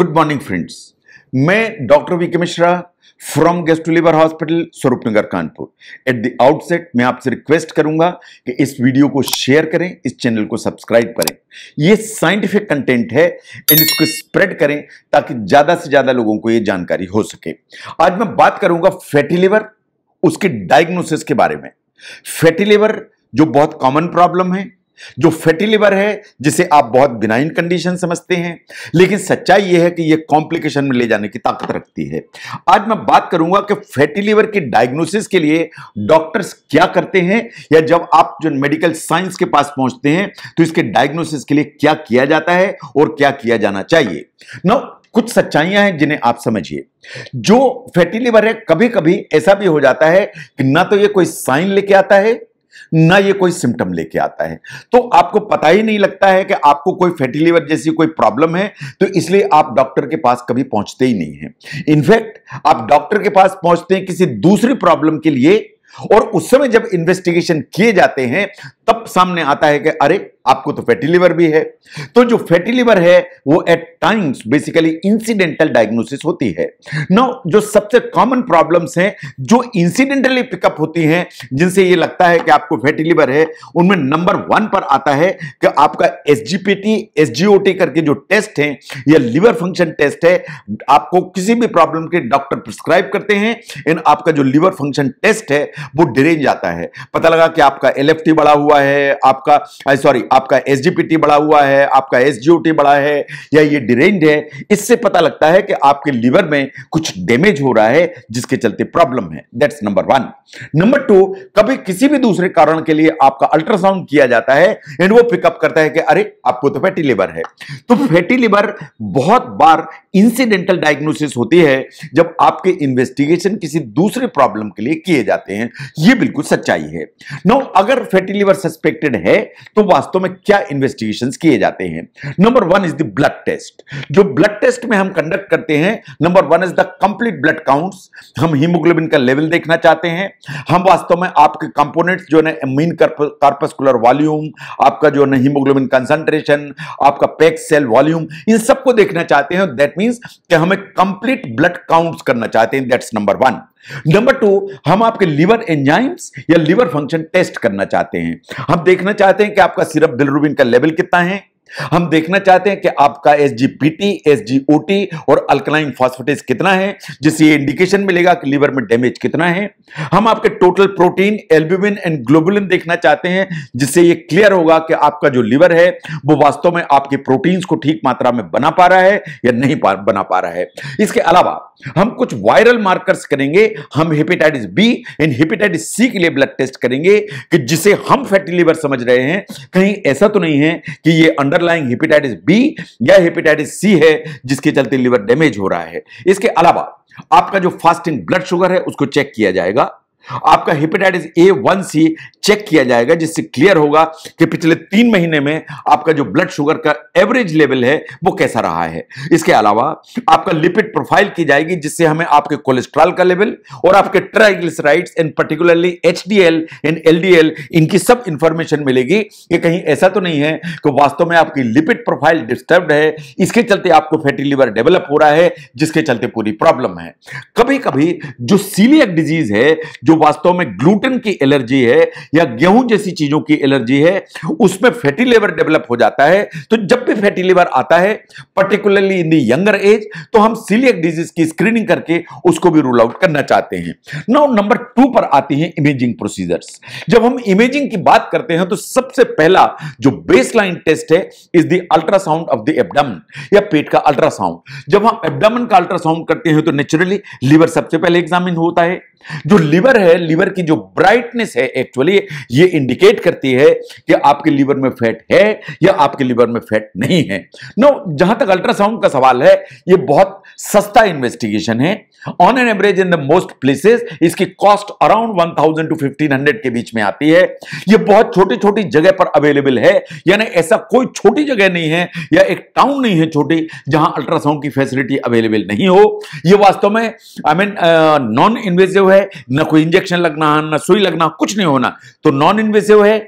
good morning friends मैं doctor V K Mishra from gastro liver hospital Swaroop Nagar Kanpur at the outset मैं आपसे request करूंगा कि इस वीडियो को शेयर करें इस चैनल को सब्सक्राइब करें यह साइंटिफिक कंटेंट है एंड इसको स्प्रेड करें ताकि ज़्यादा से ज़्यादा लोगों को यह जानकारी हो सके आज मैं बात करूंगा फैटी लिवर उसके डायग्नोसिस के बारे में फैटी लिवर जो बहुत कॉमन प्रॉब्लम है जो फैटी लिवर है जिसे आप बहुत बिनाइन कंडीशन समझते हैं लेकिन सच्चाई यह है कि यह कॉम्प्लिकेशन में ले जाने की ताकत रखती है आज मैं बात करूंगा कि फैटी लिवर की डायग्नोसिस के लिए डॉक्टर्स क्या करते हैं या जब आप जो मेडिकल साइंस के पास पहुंचते हैं तो इसके डायग्नोसिस के लिए क्या किया जाता है और क्या किया जाना चाहिए नौ कुछ सच्चाइयां हैं जिन्हें आप समझिए जो फैटी लिवर है कभी कभी ऐसा भी हो जाता है कि ना तो ये कोई साइन लेके आता है ना ये कोई सिम्टम लेके आता है तो आपको पता ही नहीं लगता है कि आपको कोई फैटी लिवर जैसी कोई प्रॉब्लम है तो इसलिए आप डॉक्टर के पास कभी पहुंचते ही नहीं है इनफैक्ट आप डॉक्टर के पास पहुंचते हैं किसी दूसरी प्रॉब्लम के लिए और उस समय जब इन्वेस्टिगेशन किए जाते हैं तब सामने आता है कि अरे आपको तो फैटी लिवर भी है तो जो फैटी लिवर है वो at times basically incidental diagnosis होती है नो जो सबसे कॉमन प्रॉब्लम्स हैं जो इंसिडेंटली पिकअप होती हैं जिनसे ये लगता है कि आपको फैटी लिवर है उनमें नंबर वन पर आता है कि आपका एस जी करके जो टेस्ट है या लिवर फंक्शन टेस्ट है आपको किसी भी प्रॉब्लम के डॉक्टर प्रिस्क्राइब करते हैं एंड आपका जो लिवर फंक्शन टेस्ट है वो डिरेंज आता है पता लगा कि आपका एल बड़ा हुआ है आपका सॉरी आपका एस बढ़ा हुआ है आपका एस बढ़ा है या ये डिरेंज है इससे पता लगता है कि आपके लिवर में कुछ डैमेज हो रहा है जिसके चलते प्रॉब्लम है that's number one number two कभी किसी भी दूसरे कारण के लिए आपका अल्ट्रासाउंड किया जाता है एंड वो पिकअप करता है कि अरे आपको तो फैटी लिवर है तो फैटी लिवर बहुत बार इंसिडेंटल डायग्नोसिस होती है जब आपके इन्वेस्टिगेशन किसी दूसरे प्रॉब्लम के लिए किए जाते हैं ये बिल्कुल सच्चाई है नो अगर फैटी लिवर सस्पेक्टेड है तो वास्तव वास्तव में क्या इन्वेस्टिगेशन किए जाते हैं number one is the blood test जो ब्लड टेस्ट में हम कंडक्ट करते हैं number one is the complete blood count हम हीमोग्लोबिन का लेवल देखना चाहते हैं हम वास्तव में आपके कंपोनेंट्स जो है मीन कार्पस्कुलर वॉल्यूम आपका जो है हीमोग्लोबिन कंसंट्रेशन आपका पैक सेल वॉल्यूम इन सबको देखना चाहते हैं दैट मीन्स कि हमें कंप्लीट ब्लड काउंट्स करना चाहते हैं that's number one number two हम आपके लिवर एंजाइम्स या लिवर फंक्शन टेस्ट करना चाहते हैं हम देखना चाहते हैं कि आपका सिरप बिलरुबिन का लेवल कितना है हम देखना चाहते हैं कि आपका S G P T S G O T और अल्कलाइन फॉस्फेटेज कितना है जिससे ये इंडिकेशन मिलेगा कि लीवर में डैमेज कितना है हम आपके total protein albumin and globulin देखना चाहते हैं जिससे ये क्लियर होगा कि आपका जो लीवर है वो वास्तव में आपके प्रोटीन्स को ठीक मात्रा में बना पा रहा है या नहीं बना पा रहा है इसके अलावा हम कुछ वायरल मार्कर्स करेंगे हम hepatitis B and hepatitis C के लिए ब्लड टेस्ट करेंगे कि जिसे हम फैटी लीवर समझ रहे हैं कहीं ऐसा तो नहीं है कि ये अंडर अंडरलाइंग हेपेटाइटिस बी या हेपेटाइटिस सी है जिसके चलते लिवर डैमेज हो रहा है इसके अलावा आपका जो फास्टिंग ब्लड शुगर है उसको चेक किया जाएगा आपका hepatitis A one C check किया जाएगा जिससे क्लियर होगा कि पिछले तीन महीने में आपका जो ब्लड शुगर का एवरेज लेवल है वो कैसा रहा है इसके अलावा आपका लिपिड प्रोफाइल की जाएगी जिससे हमें आपके कोलेस्ट्रॉल का लेवल और आपके triglycerides and particularly H and L इनकी सब इंफॉर्मेशन मिलेगी कि कहीं ऐसा तो नहीं है कि वास्तव में आपकी लिपिड प्रोफाइल डिस्टर्ब है इसके चलते आपको फैटी लिवर डेवलप हो रहा है जिसके चलते पूरी प्रॉब्लम है कभी कभी जो सीलियक डिजीज है जो वास्तव में ग्लूटेन की एलर्जी है या गेहूं जैसी चीजों की एलर्जी है उसमें फैटी लेवर डेवलप हो जाता है तो जब भी फैटी लेवर आता है particularly in the younger age तो हम सीलियक डिजीज की स्क्रीनिंग करके उसको भी रूल आउट करना चाहते हैं नाउ नंबर टू पर आती है इमेजिंग प्रोसीजर्स जब हम इमेजिंग की बात करते हैं तो सबसे पहला जो बेसलाइन टेस्ट है is the ultrasound of the abdomen या पेट का अल्ट्रासाउंड जब हम एब्डामन का अल्ट्रासाउंड करते हैं तो नेचुरली लीवर सबसे पहले एग्जामिन होता है जो लीवर है लीवर की जो ब्राइटनेस है एक्चुअली ये इंडिकेट करती है कि आपके लीवर में फैट है या आपके लीवर में फैट नहीं है नो जहां तक अल्ट्रासाउंड का सवाल है ये बहुत सस्ता इन्वेस्टिगेशन है on an average in the most places इसकी कॉस्ट अराउंड 1000 टू 1500 के बीच में आती है ये बहुत छोटी छोटी जगह पर अवेलेबल है यानी ऐसा कोई छोटी जगह नहीं है या एक टाउन नहीं है छोटी जहां अल्ट्रासाउंड की फैसिलिटी अवेलेबल नहीं हो ये वास्तव में आई मीन नॉन इन्वेजिव है ना कोई इंजेक्शन लगना ना सुई लगना कुछ नहीं होना तो नॉन इन्वेसिव है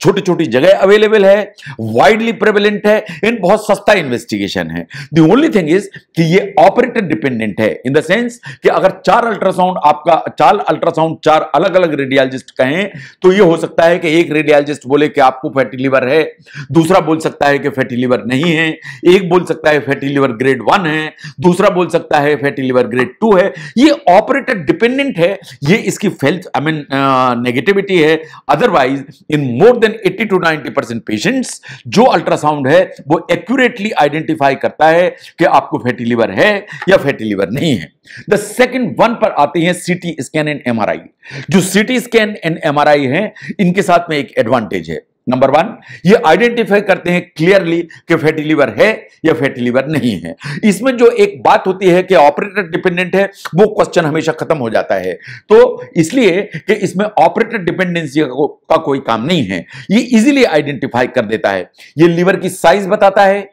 छोटी छोटी जगह अवेलेबल है वाइडली प्रेवलेंट है इन बहुत सस्ता इन्वेस्टिगेशन है दी ओनली थिंग इज कि ये ऑपरेटर डिपेंडेंट है इन द सेंस कि अगर चार अल्ट्रासाउंड आपका चार अल्ट्रासाउंड चार अलग अलग रेडियोलॉजिस्ट कहें तो ये हो सकता है कि एक रेडियोलॉजिस्ट बोले कि आपको फैटी लिवर है दूसरा बोल सकता है कि फैटी लिवर नहीं है एक बोल सकता है फैटी लिवर ग्रेड वन है दूसरा बोल सकता है फैटी लिवर ग्रेड टू है ये ऑपरेटर डिपेंडेंट है ये इसकी फेल्थ आई मीन नेगेटिविटी है otherwise in more more than 80 to 90 percent patients जो अल्ट्रासाउंड है वो एक्यूरेटली आइडेंटिफाई करता है कि आपको फैटी लिवर है या फैटी लिवर नहीं है द सेकंड वन पर आते हैं सीटी स्कैन एंड एमआरआई जो सीटी स्कैन एंड एमआरआई है इनके साथ में एक एडवांटेज है नंबर वन ये आइडेंटिफाई करते हैं क्लियरली कि फैटी लीवर है या फैटी लीवर नहीं है इसमें जो एक बात होती है कि ऑपरेटर डिपेंडेंट है वो क्वेश्चन हमेशा खत्म हो जाता है तो इसलिए कि इसमें ऑपरेटर डिपेंडेंसी का कोई काम नहीं है ये इजीली आइडेंटिफाई कर देता है ये लीवर की साइज बताता है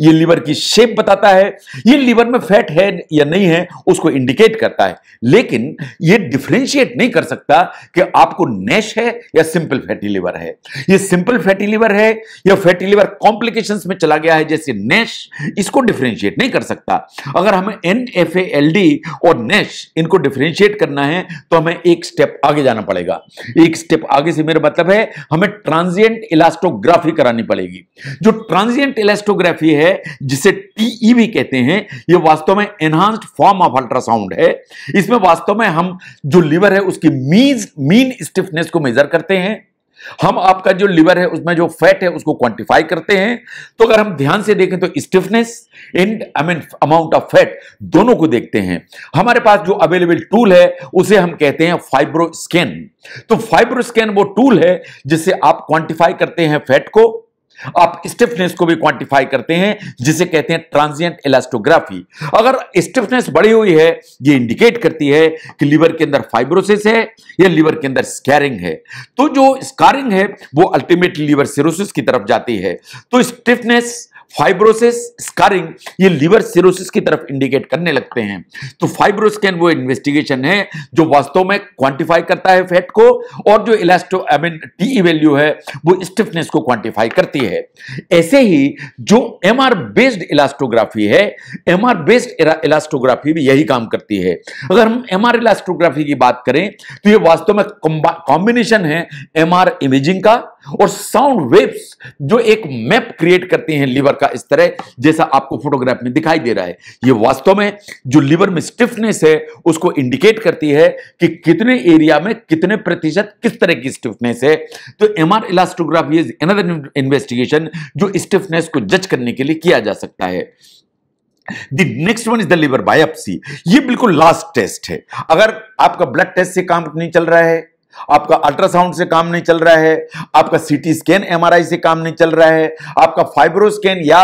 ये लीवर की शेप बताता है ये लीवर में फैट है या नहीं है उसको इंडिकेट करता है लेकिन ये डिफ्रेंशिएट नहीं कर सकता कि आपको नेश है या सिंपल फैटी लीवर है ये सिंपल फैटी लीवर है या फैटी लीवर कॉम्प्लिकेशन में चला गया है जैसे नेश इसको डिफ्रेंशिएट नहीं कर सकता अगर हमें एन एफ एल डी और नेश इनको डिफ्रेंशिएट करना है तो हमें एक स्टेप आगे जाना पड़ेगा एक स्टेप आगे से मेरा मतलब है हमें ट्रांजियंट इलास्टोग्राफी करानी पड़ेगी जो ट्रांजियंट इलास्टोग्राफी है है जिसे टीई भी e कहते हैं ये वास्तव में एनहांस्ड फॉर्म ऑफ अल्ट्रासाउंड है इसमें वास्तव में हम जो लिवर है उसकी मीन मीन स्टिफनेस को मेजर करते हैं हम आपका जो लिवर है उसमें जो फैट है उसको क्वांटिफाई करते हैं तो अगर हम ध्यान से देखें तो stiffness and I mean amount of fat दोनों को देखते हैं हमारे पास जो अवेलेबल टूल है उसे हम कहते हैं फाइब्रो स्कैन तो फाइब्रो स्कैन वो टूल है जिससे आप क्वांटिफाई करते हैं फैट को आप स्टिफनेस को भी क्वांटिफाई करते हैं जिसे कहते हैं ट्रांजिएंट इलास्टोग्राफी अगर स्टिफनेस बढ़ी हुई है ये इंडिकेट करती है कि लीवर के अंदर फाइब्रोसिस है या लीवर के अंदर स्कैरिंग है तो जो स्कारिंग है वो अल्टीमेटली लीवर सिरोसिस की तरफ जाती है तो स्टिफनेस फाइब्रोसिस स्कारिंग ये लिवर सिरोसिस की तरफ इंडिकेट करने लगते हैं तो फाइब्रोस्कैन वो इन्वेस्टिगेशन है जो वास्तव में क्वांटिफाई करता है फैट को और जो elasto I mean T value है वो स्टिफनेस को क्वांटिफाई करती है ऐसे ही जो एमआर बेस्ड इलास्टोग्राफी है एम बेस्ड इलास्टोग्राफी भी यही काम करती है अगर हम एम इलास्टोग्राफी की बात करें तो ये वास्तव में कॉम्बिनेशन है एम इमेजिंग का और साउंड वेव्स जो एक मैप क्रिएट करते हैं लीवर का इस तरह जैसा आपको फोटोग्राफ में दिखाई दे रहा है ये वास्तव में जो लीवर में स्टिफनेस है उसको इंडिकेट करती है कि कितने एरिया में कितने प्रतिशत किस तरह की स्टिफनेस है तो M R elastograph is another investigation जो स्टिफनेस को जज करने के लिए किया जा सकता है next one is the liver biopsy ये बिल्कुल लास्ट टेस्ट है अगर आपका ब्लड टेस्ट से काम नहीं चल रहा है आपका अल्ट्रासाउंड से काम नहीं चल रहा है आपका सीटी स्कैन एमआरआई से काम नहीं चल रहा है आपका फाइब्रो स्कैन या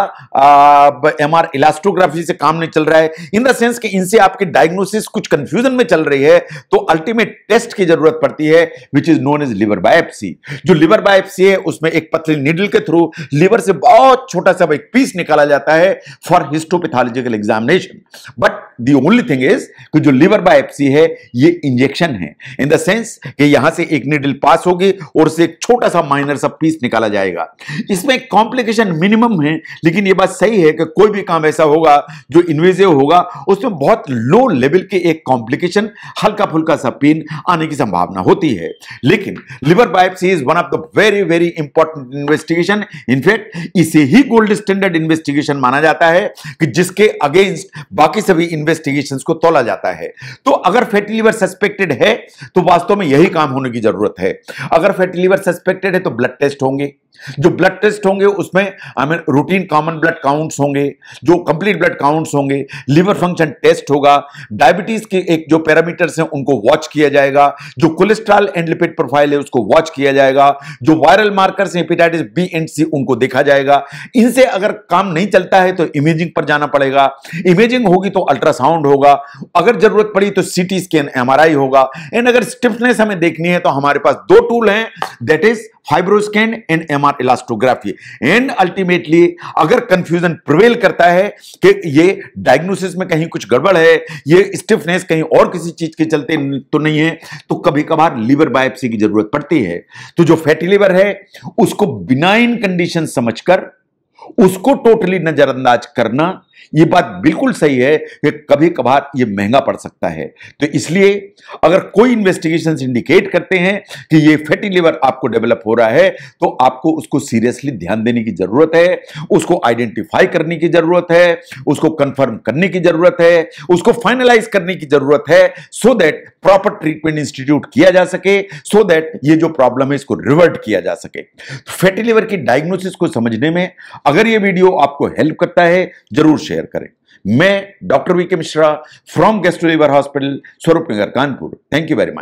एम आर इलास्टोग्राफी से काम नहीं चल रहा है इन द सेंस कि इनसे आपकी डायग्नोसिस कुछ कंफ्यूजन में चल रही है तो अल्टीमेट टेस्ट की जरूरत पड़ती है which is known as liver biopsy जो लिवर बायोप्सी है उसमें एक पतली नीडल के थ्रू लिवर से बहुत छोटा सा एक पीस निकाला जाता है for histopathological examination but the only thing is कि जो लीवर बायोप्सी है ये इंजेक्शन है इन द सेंस कि यहां से एक निडल पास होगी और से एक छोटा सा माइनर सा पीस निकाला जाएगा इसमें कॉम्प्लिकेशन मिनिमम है लेकिन ये बात सही है कि कोई भी काम ऐसा होगा जो इन्वेजिव होगा उसमें बहुत लो लेवल के एक कॉम्प्लिकेशन हल्का फुल्का सा पेन आने की संभावना होती है लेकिन liver biopsy is one of the very very important investigation in fact इसे ही गोल्ड स्टैंडर्ड इन्वेस्टिगेशन माना जाता है कि जिसके अगेंस्ट बाकी सभी इन्वेस्ट इन्वेस्टिगेशन को तोला जाता है तो अगर फैटी लीवर सस्पेक्टेड है तो वास्तव में यही काम होने की जरूरत है अगर फैटी लीवर सस्पेक्टेड है तो ब्लड टेस्ट होंगे जो ब्लड टेस्ट होंगे उसमें I mean routine common blood counts होंगे जो कंप्लीट ब्लड काउंट्स होंगे लिवर फंक्शन टेस्ट होगा डायबिटीज के एक जो पैरामीटर्स हैं उनको वॉच किया जाएगा जो कोलेस्ट्रॉल एंड लिपिड प्रोफाइल है उसको वॉच किया जाएगा जो वायरल मार्कर्स हैं हेपेटाइटिस बी एंड सी उनको देखा जाएगा इनसे अगर काम नहीं चलता है तो इमेजिंग पर जाना पड़ेगा इमेजिंग होगी तो अल्ट्रासाउंड होगा अगर जरूरत पड़ी तो सिटी स्कैन एमआरआई होगा एंड अगर स्टिफनेस हमें देखनी है तो हमारे पास दो टूल हैं that is fibroscan and R elastography and ultimately अगर कंफ्यूजन प्रिवेल करता है कि ये डायग्नोसिस में कहीं कुछ गड़बड़ है ये स्टिफनेस कहीं और किसी चीज के चलते तो नहीं है तो कभी कभार लीवर बायोप्सी की जरूरत पड़ती है तो जो फैटी लीवर है उसको बिनाइन कंडीशन समझकर उसको टोटली नज़रअंदाज करना यह बात बिल्कुल सही है कि कभी कभार यह महंगा पड़ सकता है तो इसलिए अगर कोई इन्वेस्टिगेशन इंडिकेट करते हैं कि यह फैटी लिवर आपको डेवलप हो रहा है तो आपको उसको सीरियसली ध्यान देने की ज़रूरत है उसको आइडेंटिफाई करने की ज़रूरत है उसको कंफर्म करने की ज़रूरत है उसको फाइनलाइज करने की ज़रूरत है so that proper treatment institute किया जा सके सो दैट ये जो प्रॉब्लम है इसको रिवर्ट किया जा सके फैटी तो लिवर की डायग्नोसिस को समझने में अगर अगर ये वीडियो आपको हेल्प करता है जरूर शेयर करें मैं doctor V Mishra from gastro liver hospital Swaroop Nagar Kanpur thank you very much